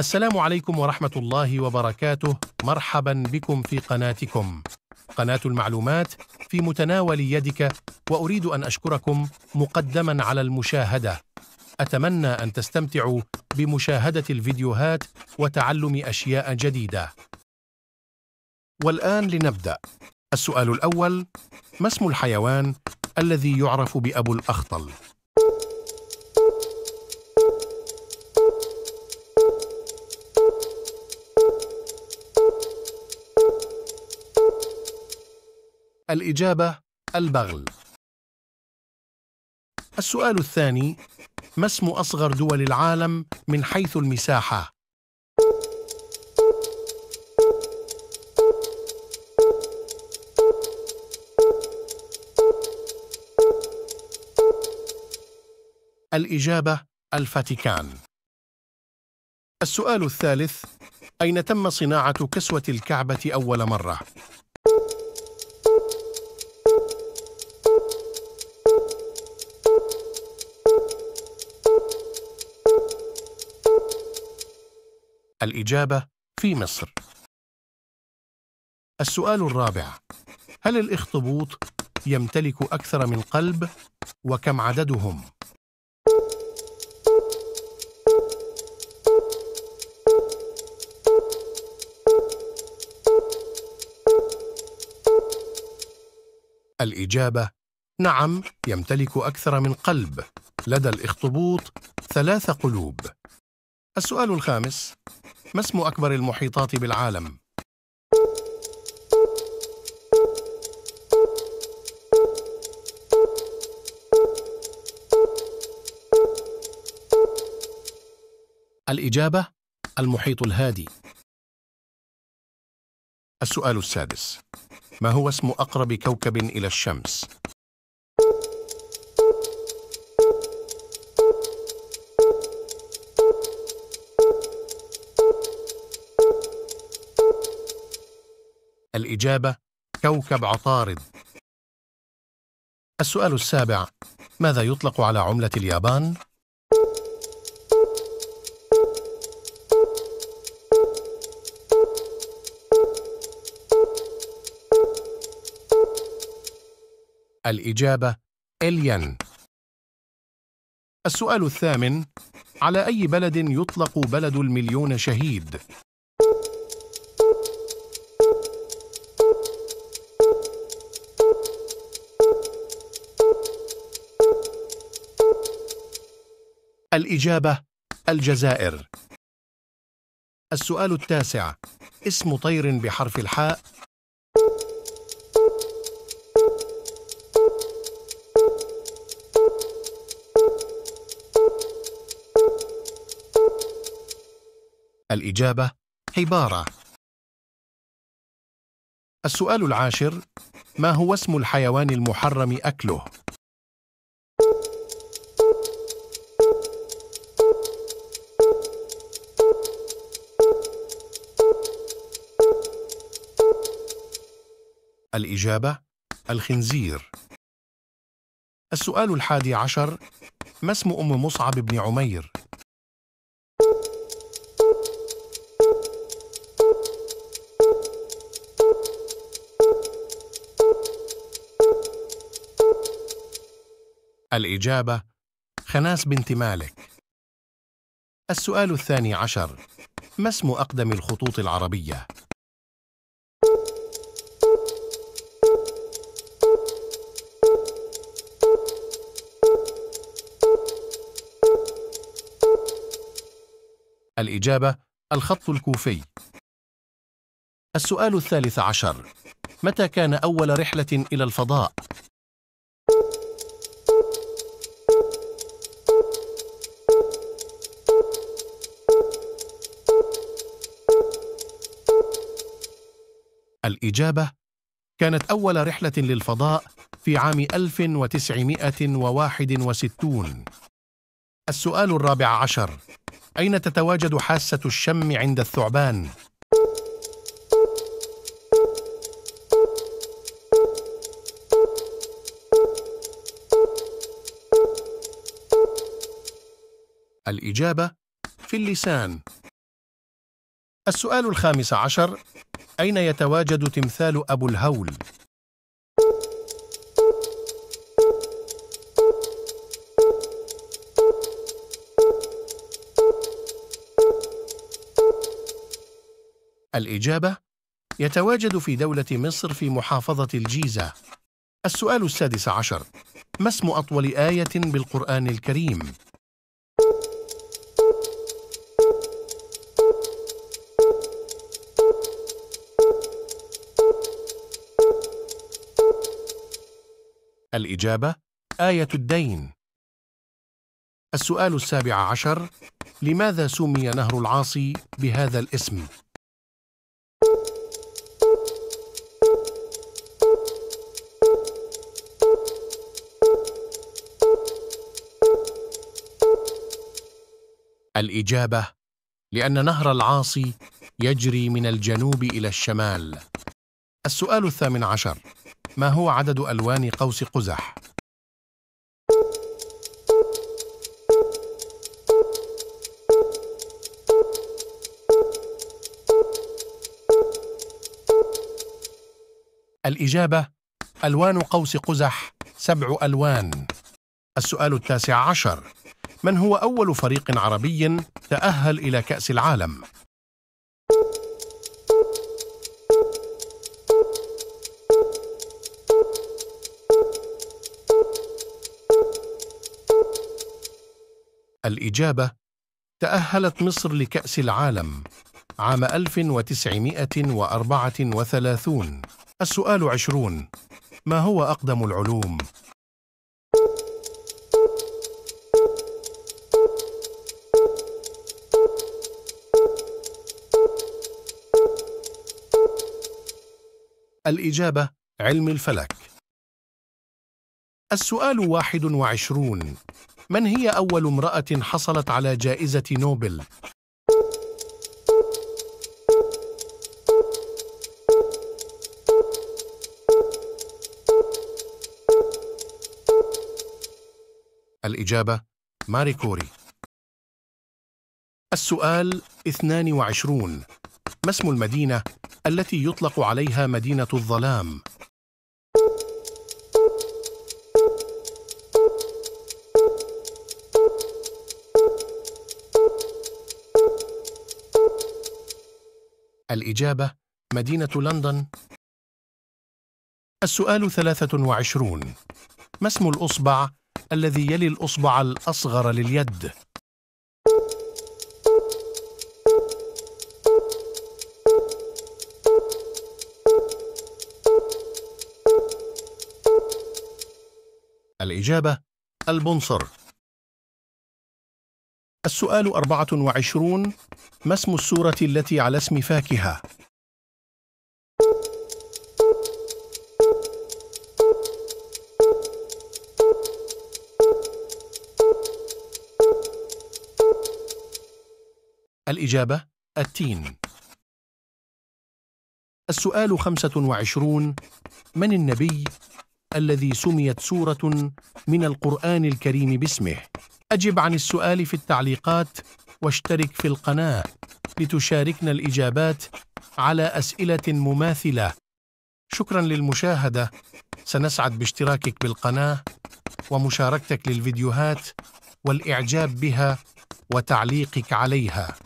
السلام عليكم ورحمة الله وبركاته مرحبا بكم في قناتكم قناة المعلومات في متناول يدك وأريد أن أشكركم مقدما على المشاهدة أتمنى أن تستمتعوا بمشاهدة الفيديوهات وتعلم أشياء جديدة والآن لنبدأ السؤال الأول ما اسم الحيوان الذي يعرف بأبو الأخطل؟ الإجابة البغل السؤال الثاني ما اسم أصغر دول العالم من حيث المساحة؟ الإجابة الفاتيكان السؤال الثالث أين تم صناعة كسوة الكعبة أول مرة؟ الإجابة في مصر السؤال الرابع هل الإخطبوط يمتلك أكثر من قلب وكم عددهم؟ الإجابة نعم يمتلك أكثر من قلب لدى الإخطبوط ثلاث قلوب السؤال الخامس ما اسم أكبر المحيطات بالعالم؟ الإجابة المحيط الهادي السؤال السادس ما هو اسم أقرب كوكب إلى الشمس؟ الإجابة كوكب عطارد السؤال السابع ماذا يطلق على عملة اليابان؟ الإجابة الين السؤال الثامن على أي بلد يطلق بلد المليون شهيد؟ الإجابة الجزائر السؤال التاسع اسم طير بحرف الحاء الإجابة حبارة السؤال العاشر ما هو اسم الحيوان المحرم أكله؟ الإجابة الخنزير السؤال الحادي عشر ما اسم أم مصعب بن عمير؟ الإجابة خناس بنت مالك السؤال الثاني عشر ما اسم أقدم الخطوط العربية؟ الإجابة الخط الكوفي السؤال الثالث عشر متى كان أول رحلة إلى الفضاء؟ الإجابة كانت أول رحلة للفضاء في عام 1961 السؤال الرابع عشر أين تتواجد حاسة الشم عند الثعبان؟ الإجابة في اللسان. السؤال الخامس عشر: أين يتواجد تمثال أبو الهول؟ الإجابة يتواجد في دولة مصر في محافظة الجيزة السؤال السادس عشر ما اسم أطول آية بالقرآن الكريم؟ الإجابة آية الدين السؤال السابع عشر لماذا سمي نهر العاصي بهذا الاسم؟ الإجابة لأن نهر العاصي يجري من الجنوب إلى الشمال السؤال الثامن عشر ما هو عدد ألوان قوس قزح؟ الإجابة ألوان قوس قزح سبع ألوان السؤال التاسع عشر من هو أول فريق عربي تأهل إلى كأس العالم الإجابة تأهلت مصر لكأس العالم عام 1934 السؤال عشرون ما هو أقدم العلوم الإجابة علم الفلك السؤال واحد وعشرون من هي أول امرأة حصلت على جائزة نوبل؟ الإجابة ماري كوري السؤال 22 ما اسم المدينة التي يطلق عليها مدينه الظلام الإجابة مدينة لندن السؤال 23 ما اسم الأصبع الذي يلي الأصبع الأصغر لليد؟ الإجابة البنصر السؤال 24 ما اسم السورة التي على اسم فاكهة؟ الإجابة التين السؤال 25 من النبي الذي سميت سورة من القرآن الكريم باسمه أجب عن السؤال في التعليقات واشترك في القناة لتشاركنا الإجابات على أسئلة مماثلة شكرا للمشاهدة سنسعد باشتراكك بالقناة ومشاركتك للفيديوهات والإعجاب بها وتعليقك عليها